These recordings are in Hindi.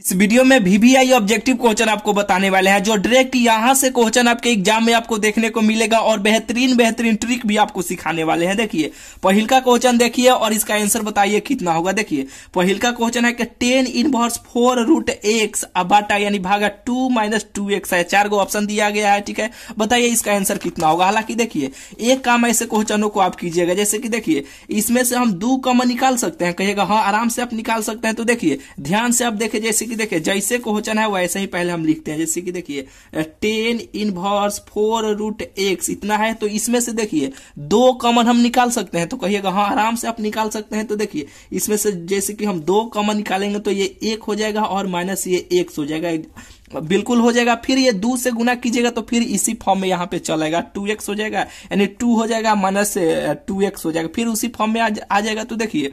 इस वीडियो में वीवीआई ऑब्जेक्टिव क्वेश्चन आपको बताने वाले हैं जो डायरेक्ट यहां से क्वेश्चन आपके एग्जाम में आपको देखने को मिलेगा और बेहतरीन बेहतरीन ट्रिक भी आपको सिखाने वाले हैं देखिए पहल का क्वेश्चन देखिए और इसका आंसर बताइए कितना होगा देखिए पहल का क्वेश्चन है कि tan inverse four root x अबाटा यानी भागा टू माइनस टू एक्स है चार गो ऑप्शन दिया गया है ठीक है बताइए इसका आंसर कितना होगा हालांकि देखिए एक काम ऐसे क्वेश्चनों को आप कीजिएगा जैसे कि देखिए इसमें से हम दो कम निकाल सकते हैं कहेगा हाँ आराम से आप निकाल सकते हैं तो देखिए ध्यान से आप देखिए जैसे जैसे कि देखिए जैसे क्वेश्चन है वैसे ही पहले हम लिखते हैं जैसे कि देखिए tan inverse four root x इतना है तो इसमें से देखिए दो कॉमन हम निकाल सकते हैं तो कहिएगा हाँ आराम से आप निकाल सकते हैं तो देखिए इसमें से जैसे कि हम दो कॉमन निकालेंगे तो ये एक हो जाएगा और माइनस ये एक्स हो जाएगा बिल्कुल हो जाएगा फिर ये दो से गुना कीजिएगा तो फिर इसी फॉर्म में यहाँ पे चलेगा टू एक्स हो जाएगा यानी टू हो जाएगा माइनस टू एक्स हो जाएगा फिर उसी फॉर्म में आ जाएगा तो देखिए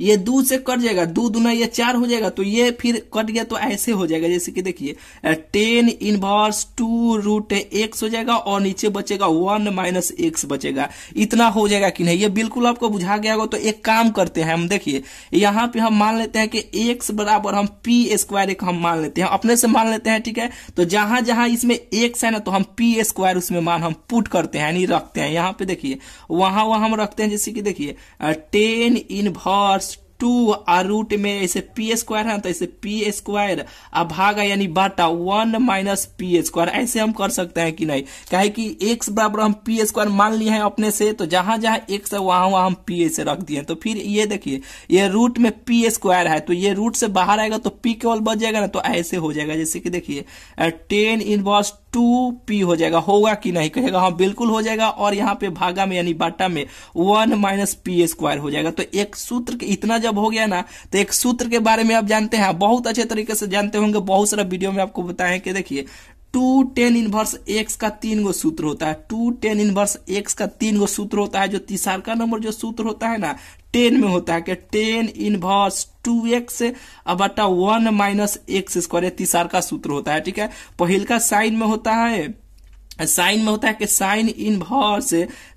ये दो से कट जाएगा दो दूना ये चार हो जाएगा तो ये फिर कट गया तो ऐसे हो जाएगा जैसे कि देखिए tan inverse two root x हो जाएगा और नीचे बचेगा वन माइनस एक्स बचेगा इतना हो जाएगा कि नहीं ये बिल्कुल आपको बुझा गया होगा तो एक काम करते हैं हम देखिए यहाँ पे हम मान लेते हैं कि एक्स बराबर हम पी स्क्वायर एक हम मान लेते हैं अपने से मान लेते हैं ठीक है तो जहां जहां इसमें एक्स है ना तो हम पी स्क्वायर उसमें मान हम पुट करते हैं यानी रखते हैं यहाँ पे देखिए वहां वहां हम रखते हैं जैसे कि देखिए टेन इनवर्स टू और रूट में ऐसे पी स्क्वायर है तो ऐसे पी स्क्वायर भागा यानी बाटा वन माइनस पी स्क्वायर ऐसे हम कर सकते हैं कि नहीं कहे कि एक्स बराबर हम पी स्क्वायर मान लिए हैं अपने से तो जहां जहां एक्स है वहां वहां हम पी से रख दिए तो फिर ये देखिए ये रूट में पी स्क्वायर है तो ये रूट से बाहर आएगा तो पी केवल बच जाएगा ना तो ऐसे हो जाएगा जैसे कि देखिए टेन इनवर्स टू पी हो जाएगा होगा कि नहीं कहेगा हाँ बिल्कुल हो जाएगा और यहाँ पे भागा में यानी बाटा में वन माइनस पी स्क्वायर हो जाएगा तो एक सूत्र के इतना जब हो गया ना तो एक सूत्र के बारे में आप जानते हैं हाँ, बहुत अच्छे तरीके से जानते होंगे बहुत सारा वीडियो में आपको बताए कि देखिए टू टेन इनवर्स एक्स का तीन गो सूत्र होता है टू टेन इनवर्स एक्स का तीन गो सूत्र होता है जो तीसार का नंबर जो सूत्र होता है ना टेन में होता है कि टेन इनवर्स टू एक्स अब वन माइनस एक्स स्क्वायर तीसार का सूत्र होता है ठीक है पहल का साइन में होता है साइन में होता है कि sin inverse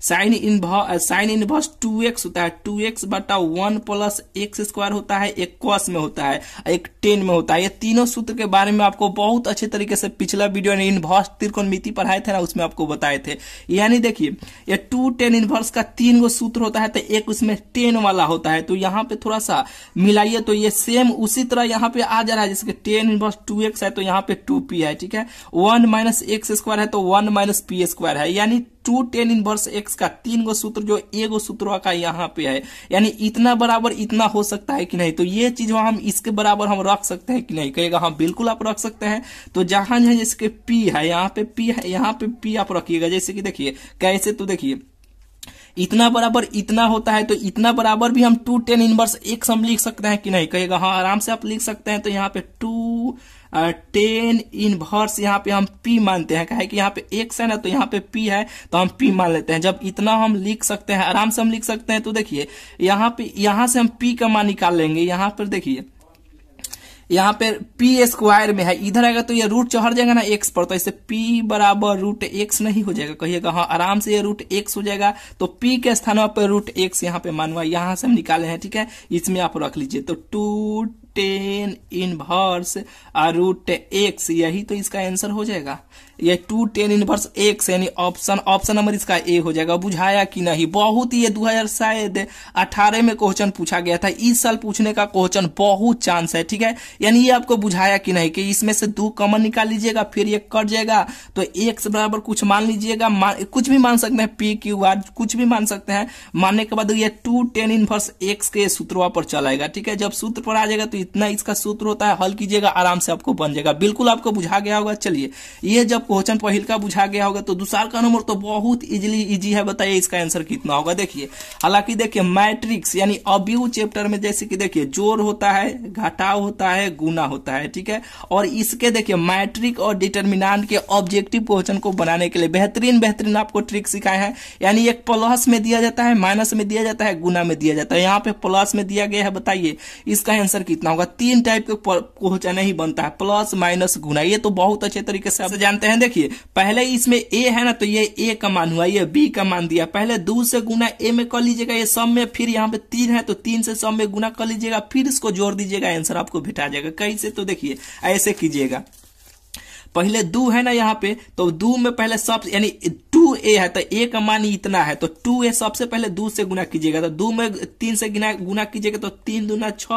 sin inverse sin inverse two x होता है टू एक्स बटा वन प्लस एक्स स्क्वायर होता है एक कॉस में होता है एक टेन में होता है ये तीनों सूत्र के बारे में आपको बहुत अच्छे तरीके से पिछला वीडियो ने इनवर्स मिति पढ़ाए थे ना उसमें आपको बताए थे यानी देखिए ये टू टेन इनवर्स का तीन गो सूत्र होता है तो एक उसमें टेन वाला होता है तो यहाँ पे थोड़ा सा मिलाइए तो ये सेम उसी तरह यहाँ पे आ जा रहा है जैसे टेन इनवर्स टू है तो यहाँ पे टू है ठीक है वन माइनस एक्स स्क्वायर है तो वन माइनस पी स्क्वायर है यानी टू टेन इनवर्स एक्स का तीन गो सूत्र जो ए गो सूत्र का यहाँ पे है यानी इतना बराबर इतना हो सकता है कि नहीं तो ये चीज हम इसके बराबर हम रख सकते हैं कि नहीं कहेगा हाँ बिल्कुल आप रख सकते हैं तो जहां जहां जैसे पी है यहाँ पे पी है यहाँ पे पी आप रखिएगा जैसे कि देखिए कैसे तो देखिए इतना बराबर इतना होता है तो इतना बराबर भी हम टू टेन इनवर्स एक सम लिख सकते हैं कि नहीं कहेगा हाँ आराम से आप लिख सकते हैं तो यहाँ पे टू टेन इनवर्स यहाँ पे हम पी मानते हैं कहे कि यहाँ पे एक्स है ना तो यहाँ पे पी है तो हम पी मान लेते हैं जब इतना हम लिख सकते हैं आराम से हम लिख सकते हैं तो देखिए यहाँ पे यहाँ से हम पी का मान निकाल लेंगे यहाँ पर देखिए यहाँ पे पी स्क्वायर में है इधर आएगा तो ये रूट चढ़ जाएगा ना एक्स पर तो इसे पी बराबर रूट एक्स नहीं हो जाएगा कहिएगा हाँ आराम से ये रूट एक्स हो जाएगा तो पी के स्थान पर रूट एक्स यहाँ पे मानवा यहाँ से हम निकाले हैं ठीक है इसमें आप रख लीजिए तो two tan inverse root x यही तो इसका आंसर हो जाएगा ये टू टेन इनवर्स एक्स यानी ऑप्शन ऑप्शन नंबर इसका ए हो जाएगा बुझाया कि नहीं बहुत ही ये दो हजार शायद अठारह में क्वेश्चन पूछा गया था इस साल पूछने का क्वेश्चन बहुत चांस है ठीक है यानी ये आपको बुझाया कि नहीं कि इसमें से दो कमन निकाल लीजिएगा फिर ये कट जाएगा तो एक्स बराबर कुछ मान लीजिएगा कुछ भी मान सकते हैं पी क्यू आर कुछ भी मान सकते हैं मानने के बाद ये टू टेन इनवर्स एक्स के सूत्रों पर चलाएगा ठीक है जब सूत्र पर आ जाएगा तो इतना इसका सूत्र होता है हल कीजिएगा आराम से आपको बन जाएगा बिल्कुल आपको बुझा गया होगा चलिए ये जब क्वेश्चन पहल का बुझा गया होगा तो दुसार का नंबर तो बहुत इजिली इजी है बताइए इसका आंसर कितना होगा देखिए हालांकि देखिए मैट्रिक्स यानी अब्यू चैप्टर में जैसे कि देखिए जोर होता है घटाव होता है गुना होता है ठीक है और इसके देखिए मैट्रिक और डिटर्मिनाट के ऑब्जेक्टिव क्वेश्चन को बनाने के लिए बेहतरीन बेहतरीन आपको ट्रिक सिखाए हैं यानी एक प्लस में दिया जाता है माइनस में दिया जाता है गुना में दिया जाता है यहाँ पे प्लस में दिया गया है बताइए इसका आंसर कितना होगा तीन टाइप के क्वेश्चन ही बनता है प्लस माइनस गुना ये तो बहुत अच्छे तरीके से आप जानते हैं देखिए पहले इसमें ए है ना तो ये ए का मान हुआ ये बी का मान दिया पहले दो से गुना ए में कर लीजिएगा ये सब में फिर यहाँ पे तीन है तो तीन से सब में गुना कर लीजिएगा फिर इसको जोड़ दीजिएगा आंसर आपको भिटा जाएगा कैसे तो देखिए ऐसे कीजिएगा पहले दो है ना यहाँ पे तो दो में पहले सब यानी टू ए है तो ए का मान इतना है तो टू ए सबसे पहले दो से गुना कीजिएगा तो दो में तीन से गुना गुना कीजिएगा तो तीन दूना छ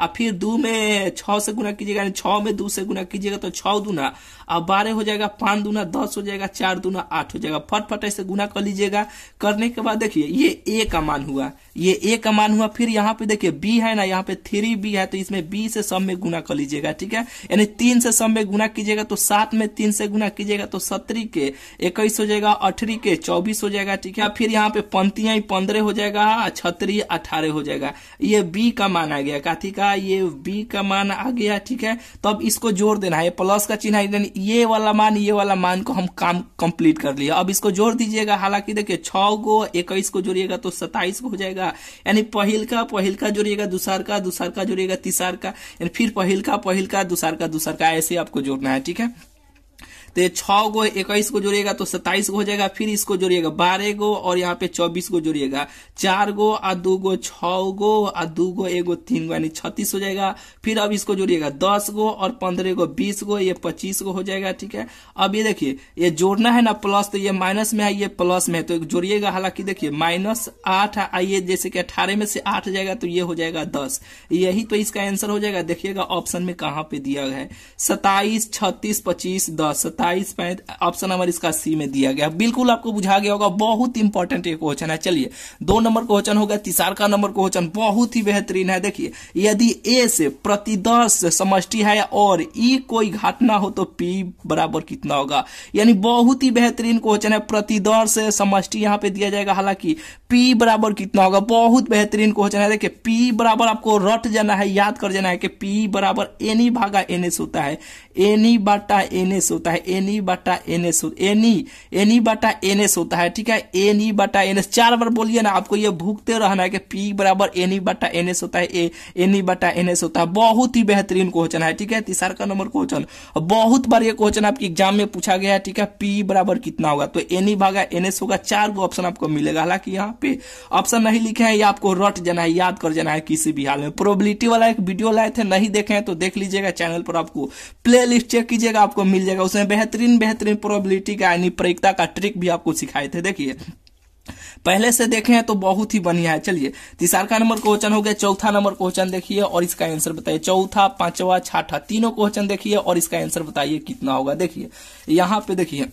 और फिर दो में छ से गुना कीजिएगा छ में दो से गुना कीजिएगा तो छ दूना और बारह हो जाएगा पांच दूना दस हो जाएगा चार दूना आठ हो जाएगा फटफट ऐसे गुना कर लीजिएगा करने के बाद देखिए ये ए का मान हुआ ये ए का मान हुआ फिर यहाँ पे देखिए बी है ना यहाँ पे थ्री बी है तो इसमें बी से सब में गुना कर लीजिएगा ठीक है यानी तीन से सब में गुना कीजिएगा तो सात में तीन से गुना कीजिएगा तो सत्री के इक्कीस हो जाएगा अठरी के चौबीस हो जाएगा ठीक है फिर यहाँ पे पंतिया पंद्रह हो जाएगा छतरी अठारह हो जाएगा ये बी का मान आ गया काथी का ये बी का मान आ गया ठीक है तब तो इसको जोड़ देना है प्लस का चिन्ह ये वाला मान ये वाला मान को हम काम कंप्लीट कर लिया अब इसको जोड़ दीजिएगा हालांकि देखिए छ गो इक्कीस को जोड़िएगा तो सत्ताईस हो जाएगा यानी पहल का पहल का जोड़िएगा दूसर का दूसर का जोड़िएगा तीसर का यानी फिर पहल का पहल का दूसर का दूसर का ऐसे आपको जोड़ना है ठीक है तो ये छह गो इक्कीस को जोड़िएगा तो सत्ताईस को हो जाएगा फिर इसको जोड़िएगा बारह गो और यहाँ पे चौबीस को जोड़िएगा चार गो आ दू गो छ गो आ दो गो गो तीन गो यानी छत्तीस हो जाएगा फिर अब इसको जोड़िएगा दस गो और पंद्रह गो बीस गो ये पच्चीस गो हो जाएगा ठीक है अब ये देखिए ये जोड़ना है ना प्लस तो ये माइनस में है ये प्लस में है तो जोड़िएगा हालांकि देखिए माइनस आठ आइए जैसे कि अठारह में से आठ जाएगा तो ये हो जाएगा दस यही तो इसका आंसर हो जाएगा देखिएगा ऑप्शन में कहाँ पे दिया है सताइस छत्तीस पच्चीस दस सत्ताईस पैंतीस ऑप्शन नंबर इसका सी में दिया गया बिल्कुल आपको बुझा गया होगा बहुत इंपॉर्टेंट ये क्वेश्चन है चलिए दो नंबर क्वेश्चन हो गया तीसार का नंबर क्वेश्चन बहुत ही बेहतरीन है देखिए यदि ए से प्रति दस समष्टि है और ई e कोई घटना हो तो पी बराबर कितना होगा यानी बहुत ही बेहतरीन क्वेश्चन है प्रति दस समष्टि यहाँ पे दिया जाएगा हालांकि पी बराबर कितना होगा बहुत बेहतरीन क्वेश्चन है देखिए पी बराबर आपको रट जाना है याद कर जाना है कि पी बराबर एनी e भागा एन होता है एनी बाटा एन एस होता है एनी बाटा एन एस एनी एनी बाटा एन एस होता है ठीक है एनी बाटा एन एस चार बार बोलिए ना आपको ये भूखते रहना है कि पी बराबर एनी बाटा एन एस होता है ए एनी बाटा एन एस होता है बहुत ही बेहतरीन क्वेश्चन है ठीक है तीसरा का नंबर क्वेश्चन बहुत बार ये क्वेश्चन आपके एग्जाम में पूछा गया है ठीक है पी बराबर कितना होगा तो एनी भागा एन एस होगा चार गो ऑप्शन आपको मिलेगा हालांकि यहाँ पे ऑप्शन नहीं लिखे हैं ये आपको रट जाना है याद कर जाना है किसी भी हाल में प्रोबिलिटी वाला एक वीडियो लाए थे नहीं देखे हैं तो देख लीजिएगा चैनल पर आपको प्ले प्ले लिस्ट चेक कीजिएगा आपको मिल जाएगा उसमें बेहतरीन बेहतरीन प्रोबेबिलिटी का यानी प्रयोगता का ट्रिक भी आपको सिखाए थे देखिए पहले से देखे हैं तो बहुत ही बढ़िया है चलिए तीसरा का नंबर क्वेश्चन हो गया चौथा नंबर क्वेश्चन देखिए और इसका आंसर बताइए चौथा पांचवा छठा तीनों क्वेश्चन देखिए और इसका आंसर बताइए कितना होगा देखिए यहाँ पे देखिए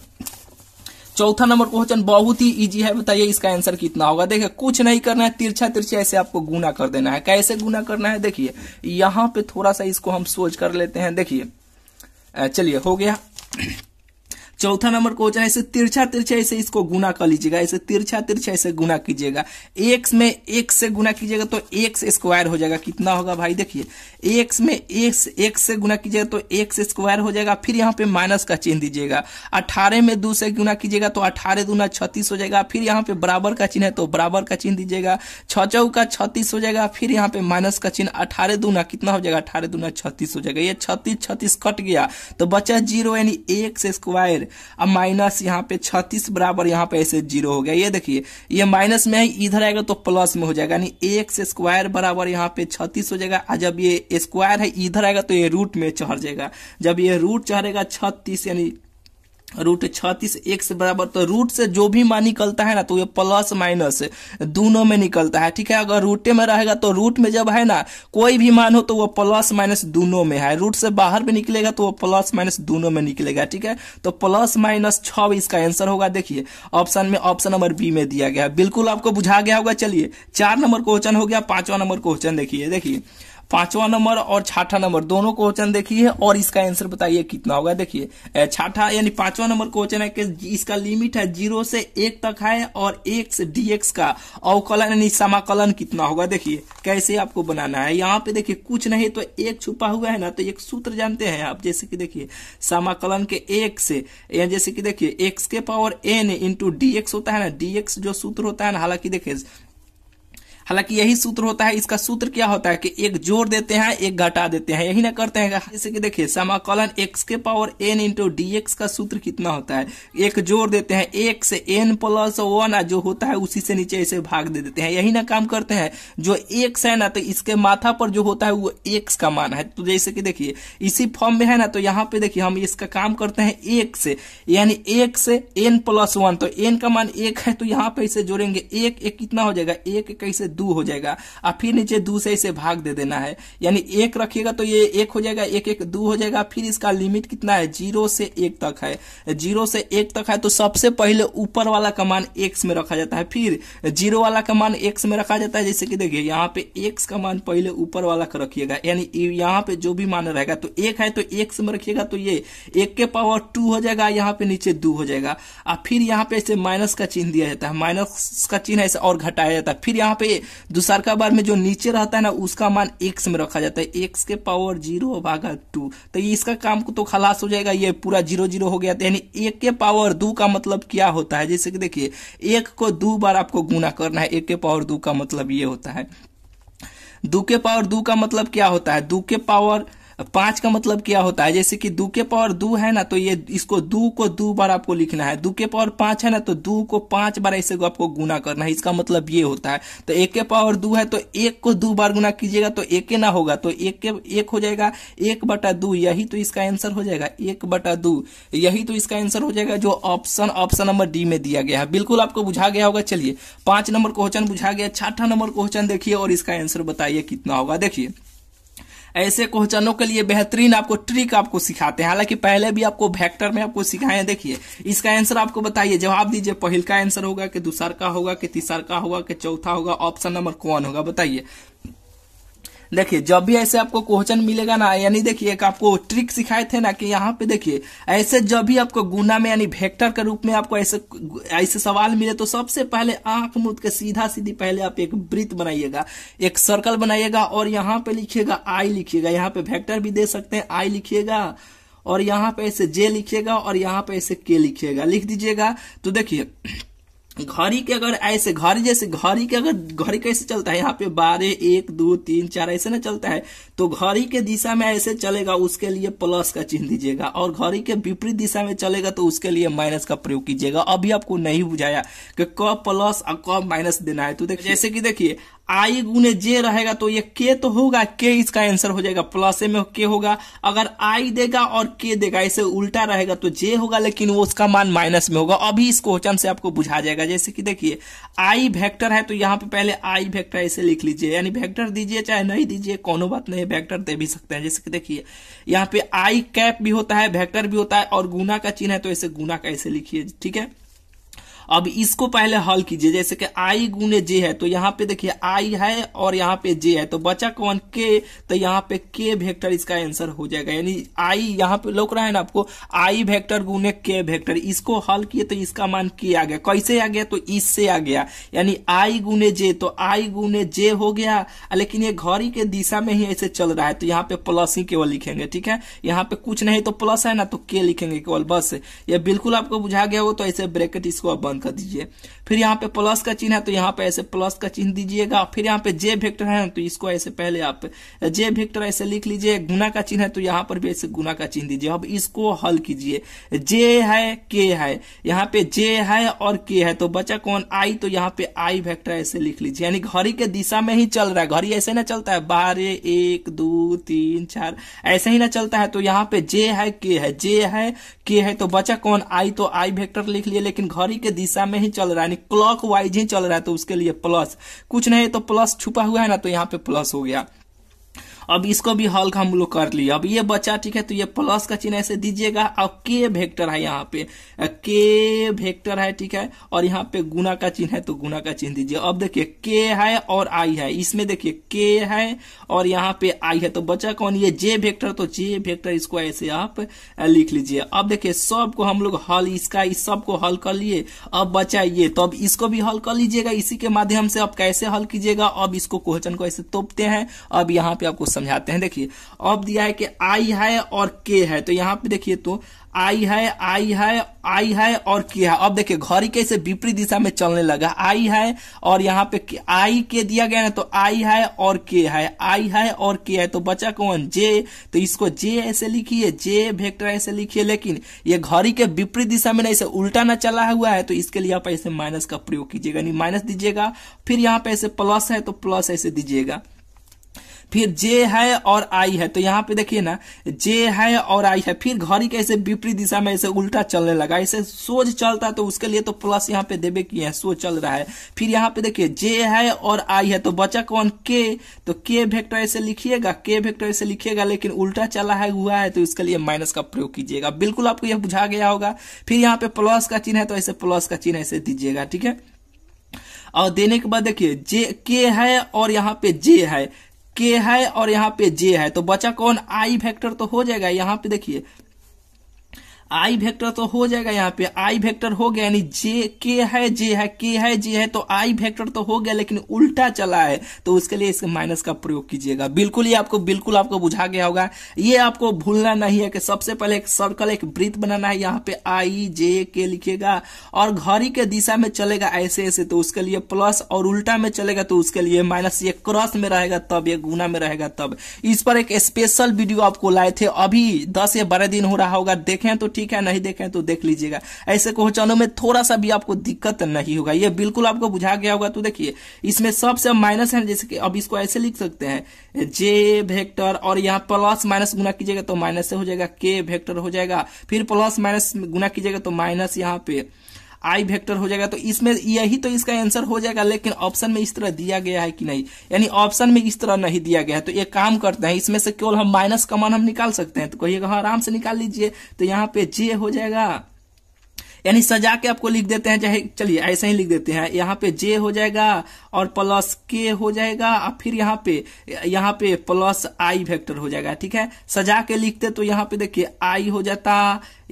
चौथा नंबर क्वेश्चन बहुत ही इजी है बताइए इसका आंसर कितना होगा देखिए कुछ नहीं करना है तिरछा तिरछा ऐसे आपको गुना कर देना है कैसे गुना करना है देखिए यहाँ पे थोड़ा सा इसको हम सोच कर लेते हैं देखिए चलिए हो गया चौथा नंबर क्वेश्चन है इसे तिरछा तिरछा इसे इसको गुना कर लीजिएगा इसे तिरछा तिरछा इसे गुना कीजिएगा एक्स में एक से गुना कीजिएगा तो एक्स स्क्वायर हो जाएगा कितना होगा भाई देखिए एक्स में एक्स एक से गुना कीजिएगा तो एक्स स्क्वायर हो जाएगा फिर यहाँ पे माइनस का चिन्ह दीजिएगा अठारह में दो से गुना कीजिएगा तो अठारह दूना छत्तीस हो जाएगा फिर यहाँ पे बराबर का चिन्ह है तो बराबर का चिन्ह दीजिएगा छ चौ का छत्तीस हो जाएगा फिर यहाँ पे माइनस का चिन्ह अठारह दूना कितना हो जाएगा अठारह दूना छत्तीस हो जाएगा ये छत्तीस छत्तीस कट गया तो बचा जीरो यानी एक स्क्वायर अब माइनस यहाँ पे छत्तीस बराबर यहाँ पे ऐसे जीरो हो गया ये देखिए ये माइनस में है इधर आएगा तो प्लस में हो जाएगा यानी एक्स स्क्वायर बराबर यहाँ पे छत्तीस हो जाएगा और जब ये स्क्वायर है इधर आएगा तो ये रूट में चढ़ जाएगा जब ये रूट चढ़ेगा छत्तीस यानी रूट छत्तीस एक्स बराबर तो रूट से जो भी मान निकलता है ना तो ये प्लस माइनस दोनों में निकलता है ठीक है अगर रूटे में रहेगा तो रूट में जब है ना कोई भी मान हो तो वो प्लस माइनस दोनों में है रूट से बाहर में निकलेगा तो वो प्लस माइनस दोनों में निकलेगा ठीक है तो प्लस माइनस छ इसका आंसर होगा देखिए ऑप्शन में ऑप्शन नंबर बी में दिया गया बिल्कुल आपको बुझा गया होगा चलिए चार नंबर क्वेश्चन हो गया पांचवा नंबर क्वेश्चन देखिए देखिए पांचवा नंबर और छठा नंबर दोनों क्वेश्चन देखिए और इसका आंसर बताइए कितना होगा देखिए छठा यानी पांचवा नंबर क्वेश्चन है कि इसका लिमिट है जीरो से एक तक है और एक से डीएक्स का अवकलन यानी समाकलन कितना होगा देखिए कैसे आपको बनाना है यहाँ पे देखिए कुछ नहीं तो एक छुपा हुआ है ना तो एक सूत्र जानते हैं आप जैसे कि देखिए समाकलन के एक से या जैसे कि देखिए एक्स के पावर एन इंटू डीएक्स होता है ना डीएक्स जो सूत्र होता है ना हालांकि देखिए हालांकि यही सूत्र होता है इसका सूत्र क्या होता है कि एक जोड़ देते हैं एक घटा देते हैं यही ना करते हैं जैसे कि देखिए समाकलन एक्स के power n into d x का सूत्र कितना होता है एक जोड़ देते हैं एक से एन प्लस वन जो होता है उसी से नीचे इसे भाग दे देते हैं यही ना काम करते हैं जो एक्स है ना तो इसके माथा पर जो होता है वो एक्स का मान है तो जैसे कि देखिए इसी फॉर्म में है ना तो यहाँ पे देखिए हम इसका काम करते हैं एक से यानी एक से एन प्लस वन तो एन का मान एक है तो यहाँ पे इसे जोड़ेंगे एक एक कितना हो जाएगा एक कैसे दू हो जाएगा और फिर नीचे दू से इसे भाग दे देना है यानी एक रखिएगा तो ये एक हो जाएगा एक एक दू हो जाएगा फिर इसका लिमिट कितना है जीरो से एक तक है जीरो से एक तक है तो सबसे पहले ऊपर वाला का मान एक्स में रखा जाता है फिर जीरो वाला का मान एक्स में रखा जाता है जैसे कि देखिए यहाँ पे एक्स का मान पहले ऊपर वाला का रखिएगा यानी यहाँ पे जो भी मान रहेगा तो एक है तो एक्स में रखिएगा तो ये एक के पावर टू हो जाएगा यहाँ पे नीचे दू हो जाएगा और फिर यहाँ पे इसे माइनस का चिन्ह दिया जाता है माइनस का चिन्ह ऐसे और घटाया जाता है फिर यहाँ पे दूसर का बार में जो नीचे रहता है ना उसका मान एक्स में रखा जाता है एक्स के पावर जीरो भागा टू तो ये इसका काम को तो खलास हो जाएगा ये पूरा जीरो जीरो हो गया तो यानी एक के पावर दो का मतलब क्या होता है जैसे कि देखिए एक को दो बार आपको गुना करना है एक के पावर दो का मतलब ये होता है दो के पावर दो का मतलब क्या होता है दो के पावर पांच का मतलब क्या होता है जैसे कि दू के पावर दू है ना तो ये इसको दो को दो बार आपको लिखना है दो के पावर पांच है ना तो दो को पांच बार ऐसे आपको गुना करना है इसका मतलब ये होता है तो एक के पावर दो है तो एक को दो बार गुना कीजिएगा तो एक ना होगा तो एक के एक हो जाएगा एक बटा दू यही तो इसका आंसर हो जाएगा एक बटा दू यही तो इसका आंसर हो जाएगा जो ऑप्शन ऑप्शन नंबर डी में दिया गया है बिल्कुल आपको बुझा गया होगा चलिए पांच नंबर क्वेश्चन बुझा गया छठा नंबर क्वेश्चन देखिए और इसका आंसर बताइए कितना होगा देखिए ऐसे क्वेश्चनों के लिए बेहतरीन आपको ट्रिक आपको सिखाते हैं हालांकि पहले भी आपको वेक्टर में आपको सिखाए देखिए इसका आंसर आपको बताइए जवाब दीजिए पहल का आंसर होगा कि दूसर का होगा कि तीसर का होगा कि चौथा होगा ऑप्शन नंबर कौन होगा बताइए देखिए जब भी ऐसे आपको क्वेश्चन मिलेगा ना यानी देखिए एक आपको ट्रिक सिखाए थे ना कि यहाँ पे देखिए ऐसे जब भी आपको गुना में यानी वेक्टर के रूप में आपको ऐसे ऐसे सवाल मिले तो सबसे पहले आंख मुद के सीधा सीधी पहले आप एक वृत्त बनाइएगा एक सर्कल बनाइएगा और यहाँ पे लिखिएगा आई लिखिएगा यहाँ पे वेक्टर भी दे सकते हैं आई लिखिएगा और यहाँ पे ऐसे जे लिखिएगा और यहाँ पे ऐसे के लिखिएगा लिख दीजिएगा तो देखिए घड़ी के अगर ऐसे घड़ी जैसे घड़ी के अगर घड़ी कैसे चलता है यहाँ पे बारह एक दो तीन चार ऐसे ना चलता है तो घड़ी के दिशा में ऐसे चलेगा उसके लिए प्लस का चिन्ह दीजिएगा और घड़ी के विपरीत दिशा में चलेगा तो उसके लिए माइनस का प्रयोग कीजिएगा अभी आपको नहीं बुझाया कि क प्लस और क माइनस देना है तो देखिए जैसे कि देखिए आई गुने जे रहेगा तो ये के तो होगा के इसका आंसर हो जाएगा प्लस में के होगा अगर आई देगा और के देगा इसे उल्टा रहेगा तो जे होगा लेकिन वो उसका मान माइनस में होगा अभी इस क्वेश्चन से आपको बुझा जाएगा जैसे कि देखिए आई वेक्टर है तो यहाँ पे पहले आई वेक्टर ऐसे लिख लीजिए यानी वेक्टर दीजिए चाहे नहीं दीजिए कोनो बात नहीं वेक्टर दे भी सकते हैं जैसे कि देखिए यहाँ पे आई कैप भी होता है वेक्टर भी होता है और गुना का चिन्ह है तो इसे गुना का ऐसे लिखिए ठीक है अब इसको पहले हल कीजिए जैसे कि आई गुने जे है तो यहाँ पे देखिए आई है और यहाँ पे जे है तो बचा कौन के तो यहाँ पे के वेक्टर इसका आंसर हो जाएगा यानी आई यहाँ पे लोक रहा है ना आपको आई वेक्टर गुने के वेक्टर इसको हल किए तो इसका मान के आ गया कैसे आ गया तो इससे आ गया यानी आई गुने जे तो आई गुने जे हो गया लेकिन ये घड़ी के दिशा में ही ऐसे चल रहा है तो यहाँ पे प्लस ही केवल लिखेंगे ठीक है यहाँ पे कुछ नहीं तो प्लस है ना तो के लिखेंगे केवल बस ये बिल्कुल आपको बुझा गया हो तो ऐसे ब्रैकेट इसको बंद वन कर दीजिए फिर यहाँ पे प्लस का चिन्ह है तो यहाँ पे ऐसे प्लस का चिन्ह दीजिएगा फिर यहाँ पे जे वेक्टर है तो इसको ऐसे पहले आप जे वेक्टर ऐसे लिख लीजिए गुना का चिन्ह है तो यहाँ पर भी ऐसे गुना का चिन्ह दीजिए अब इसको हल कीजिए जे है के है यहाँ पे जे है और के है तो बचा कौन आई तो यहाँ पे आई वेक्टर ऐसे लिख लीजिए यानी घड़ी के दिशा में ही चल रहा है घड़ी ऐसे ना चलता है बारह एक दो तीन चार ऐसे ही ना चलता है तो यहाँ पे जे है के है जे है के है तो बचा कौन आई तो आई वेक्टर लिख लिए लेकिन घड़ी के दिशा दिशा में ही चल रहा है यानी क्लॉक वाइज ही चल रहा है तो उसके लिए प्लस कुछ नहीं तो प्लस छुपा हुआ है ना तो यहाँ पे प्लस हो गया अब इसको भी हल का हम लोग कर लिए अब ये बचा ठीक है तो ये प्लस का चिन्ह ऐसे दीजिएगा और के वेक्टर है यहाँ पे के वेक्टर है ठीक है और यहाँ पे गुना का चिन्ह है तो गुना का चिन्ह दीजिए अब देखिए के है और आई है इसमें देखिए के है और यहाँ पे आई है तो बचा कौन ये जे वेक्टर तो जे वेक्टर इसको ऐसे आप लिख लीजिए अब देखिये सबको हम लोग हल इसका इस सबको हल कर लिए अब बचा ये तो अब इसको भी हल कर लीजिएगा इसी के माध्यम से आप कैसे हल कीजिएगा अब इसको क्वेश्चन को ऐसे तोपते हैं अब यहाँ पे आपको समझाते हैं देखिए अब दिया है कि आई है और के है तो यहाँ पे देखिए तो आई है आई है आई है और के है अब देखिए घड़ी कैसे विपरीत दिशा में चलने लगा आई है और यहाँ पे आई के दिया गया ना तो आई है और के है आई है और के है तो बचा कौन जे तो इसको जे ऐसे लिखिए जे वेक्टर ऐसे लिखिए लेकिन ये घड़ी के विपरीत दिशा में ना इसे उल्टा ना चला हुआ है तो इसके लिए आप ऐसे माइनस का प्रयोग कीजिएगा नहीं माइनस दीजिएगा फिर यहाँ पे ऐसे प्लस है तो प्लस ऐसे दीजिएगा फिर जे है और आई है तो यहाँ पे देखिए ना जे है और आई है फिर घड़ी कैसे विपरीत दिशा में ऐसे उल्टा चलने लगा ऐसे सोच चलता तो उसके लिए तो प्लस यहाँ पे देवे किए हैं सो चल रहा है फिर यहाँ पे देखिए जे है और आई है तो बचा कौन के तो के वेक्टर ऐसे लिखिएगा के वेक्टर ऐसे लिखिएगा लेकिन उल्टा चला है हुआ है तो इसके लिए माइनस का प्रयोग कीजिएगा बिल्कुल आपको यह बुझा गया होगा फिर यहाँ पे प्लस का चिन्ह है तो ऐसे प्लस का चिन्ह ऐसे दीजिएगा ठीक है और देने के बाद देखिए जे के है और यहाँ पे जे है के है और यहाँ पे जे है तो बचा कौन आई वेक्टर तो हो जाएगा यहाँ पे देखिए आई वेक्टर तो हो जाएगा यहाँ पे आई वेक्टर हो गया यानी जे के है जे है के है जे है तो आई वेक्टर तो हो गया लेकिन उल्टा चला है तो उसके लिए इसके माइनस का प्रयोग कीजिएगा बिल्कुल ये आपको बिल्कुल आपको बुझा गया होगा ये आपको भूलना नहीं है कि सबसे पहले एक सर्कल एक वृत्त बनाना है यहाँ पे आई जे के लिखेगा और घड़ी के दिशा में चलेगा ऐसे ऐसे तो उसके लिए प्लस और उल्टा में चलेगा तो उसके लिए माइनस ये क्रॉस में रहेगा तब ये गुना में रहेगा तब इस पर एक स्पेशल वीडियो आपको लाए थे अभी दस या बारह दिन हो रहा होगा देखें तो ठीक है नहीं देखे तो देख लीजिएगा ऐसे क्वेश्चनों में थोड़ा सा भी आपको दिक्कत नहीं होगा ये बिल्कुल आपको बुझा गया होगा तो देखिए इसमें सबसे माइनस है जैसे कि अब इसको ऐसे लिख सकते हैं जे वेक्टर और यहाँ प्लस माइनस गुना कीजिएगा तो माइनस से हो जाएगा के वेक्टर हो जाएगा फिर प्लस माइनस गुना कीजिएगा तो माइनस यहाँ पे आई वेक्टर हो जाएगा तो इसमें यही तो इसका आंसर हो जाएगा लेकिन ऑप्शन में इस तरह दिया गया है कि नहीं यानी ऑप्शन में इस तरह नहीं दिया गया है तो ये काम करते हैं इसमें से केवल हम माइनस कमान हम निकाल सकते हैं तो कहिएगा हाँ आराम से निकाल लीजिए तो यहाँ पे जे हो जाएगा यानी सजा के आपको लिख देते हैं चाहे चलिए ऐसे ही लिख देते हैं यहाँ पे जे हो जाएगा और प्लस के हो जाएगा और फिर यहाँ पे यहाँ पे प्लस आई वेक्टर हो जाएगा ठीक है सजा के लिखते तो यहाँ पे देखिए आई हो जाता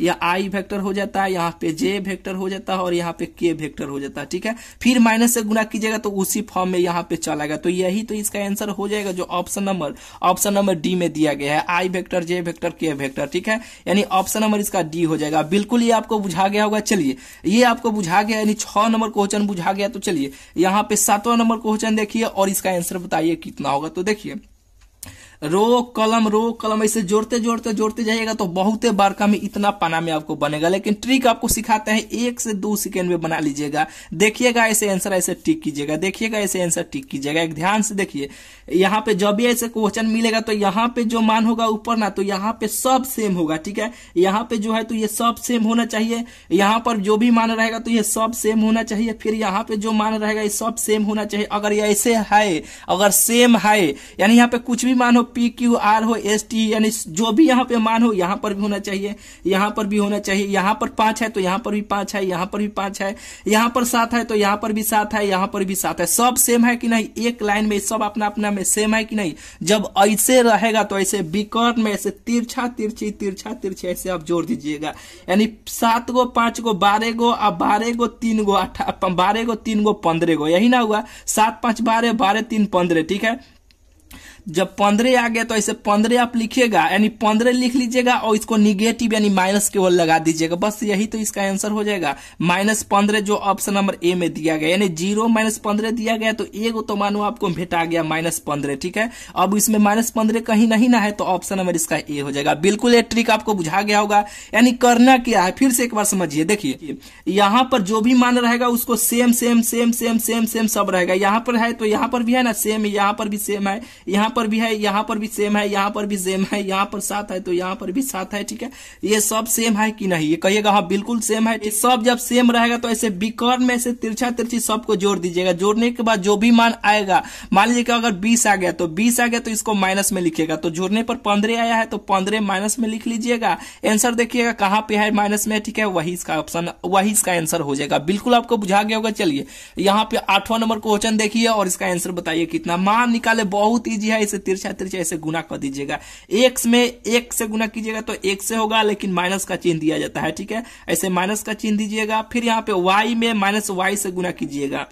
या आई वेक्टर हो जाता है यहाँ पे जे वेक्टर हो जाता है और यहाँ पे के वेक्टर हो जाता है ठीक है फिर माइनस से गुना कीजिएगा तो उसी फॉर्म में यहाँ पे चला गया तो यही तो इसका आंसर हो जाएगा जो option number option number D में दिया गया है I vector J vector K vector ठीक है यानी ऑप्शन नंबर इसका डी हो जाएगा बिल्कुल ये आपको बुझा गया होगा चलिए ये आपको बुझा गया यानी छह नंबर क्वेश्चन बुझा गया तो चलिए यहाँ पे सातवां नंबर क्वेश्चन देखिए और इसका आंसर बताइए कितना होगा तो देखिए रो कलम रो कलम ऐसे जोड़ते जोड़ते जोड़ते जाइएगा तो बहुत बार का में इतना पाना में आपको बनेगा लेकिन ट्रिक आपको सिखाते हैं एक से दो सेकेंड में बना लीजिएगा देखिएगा ऐसे आंसर ऐसे टिक कीजिएगा देखिएगा ऐसे आंसर टिक कीजिएगा एक ध्यान से देखिए यहाँ पे जब भी ऐसे क्वेश्चन मिलेगा तो यहाँ पे जो मान होगा ऊपर ना तो यहाँ पे सब सेम होगा ठीक है यहाँ पे जो है तो ये सब सेम होना चाहिए यहाँ पर जो भी मान रहेगा तो ये सब सेम होना चाहिए फिर यहाँ पे जो मान रहेगा ये सब सेम होना चाहिए अगर ये ऐसे है अगर सेम है यानी यहाँ पे कुछ भी मान हो पी क्यू आर हो एस टी यानी जो भी यहाँ पे मान हो यहाँ पर भी होना चाहिए यहाँ पर भी होना चाहिए यहाँ पर पांच है तो यहाँ पर भी पांच है यहाँ पर भी पांच है यहाँ पर सात है तो यहाँ पर भी सात है यहाँ पर भी सात है सब सेम है कि नहीं एक लाइन में सब अपना अपना में सेम है कि नहीं जब ऐसे रहेगा तो ऐसे बिकट में ऐसे तिरछा तिरछी तिरछा तिरछी ऐसे आप जोड़ दीजिएगा यानी सात गो पांच गो बारह गो और बारह गो तीन गो अठा बारह गो तीन गो पंद्रह गो यही ना हुआ सात पांच बारह बारह तीन पंद्रह ठीक है जब पंद्रह आ गया तो ऐसे पंद्रह आप लिखिएगा यानी पंद्रह लिख लीजिएगा और इसको निगेटिव यानी माइनस केवल लगा दीजिएगा बस यही तो इसका आंसर हो जाएगा माइनस पंद्रह जो ऑप्शन नंबर ए में दिया गया यानी जीरो माइनस पंद्रह दिया गया तो एगो तो मानो आपको भेटा गया माइनस पंद्रह ठीक है अब इसमें माइनस पंद्रह कहीं नहीं ना है तो ऑप्शन नंबर इसका ए हो जाएगा बिल्कुल ये ट्रिक आपको बुझा गया होगा यानी करना क्या है फिर से एक बार समझिए देखिए यहां पर जो भी मान रहेगा उसको same same same same same same सब रहेगा यहां पर है तो यहां पर भी है ना सेम यहां पर भी सेम है यहाँ पर भी है यहाँ पर भी सेम है यहाँ पर भी सेम है यहाँ पर सात है तो यहाँ पर भी सात है ठीक है ये सब सेम है कि नहीं ये कहिएगा हाँ बिल्कुल सेम है ये सब जब सेम रहेगा तो ऐसे विकर्ण में ऐसे तिरछा तिरछी सबको जोड़ दीजिएगा जोड़ने के बाद जो भी मान आएगा मान लीजिए अगर बीस आ गया तो बीस आ गया तो इसको माइनस में लिखिएगा तो जोड़ने पर पंद्रह आया है तो पंद्रह माइनस में लिख लीजिएगा एंसर देखिएगा कहाँ पे है माइनस में ठीक है वही इसका ऑप्शन वही इसका आंसर हो जाएगा बिल्कुल आपको बुझा गया होगा चलिए यहाँ पे आठवां नंबर क्वेश्चन देखिए और इसका आंसर बताइए कितना मान निकाले बहुत ईजी है इसे तिरछा तिरछा इसे गुना कर दीजिएगा एक्स में एक से गुना कीजिएगा तो एक से होगा लेकिन माइनस का चिन्ह दिया जाता है ठीक है ऐसे माइनस का चिन्ह दीजिएगा फिर यहाँ पे वाई में माइनस वाई से गुना कीजिएगा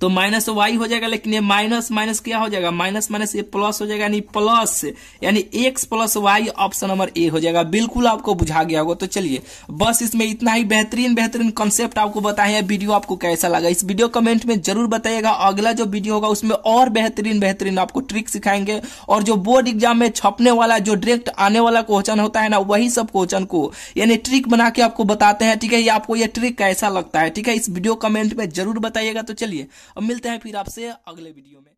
तो माइनस वाई हो जाएगा लेकिन ये माइनस माइनस क्या हो जाएगा माइनस माइनस ये प्लस हो जाएगा यानी प्लस यानी x plus y option number A हो जाएगा बिल्कुल आपको बुझा गया होगा तो चलिए बस इसमें इतना ही बेहतरीन बेहतरीन कॉन्सेप्ट आपको बताया वीडियो आपको कैसा लगा इस वीडियो कमेंट में जरूर बताइएगा अगला जो वीडियो होगा उसमें और बेहतरीन बेहतरीन आपको ट्रिक सिखाएंगे और जो बोर्ड एग्जाम में छपने वाला जो डायरेक्ट आने वाला क्वेश्चन होता है ना वही सब क्वेश्चन को यानी ट्रिक बना के आपको बताते हैं ठीक है ये आपको ये ट्रिक कैसा लगता है ठीक है इस वीडियो कमेंट में जरूर बताइएगा तो चलिए अब मिलते हैं फिर आपसे अगले वीडियो में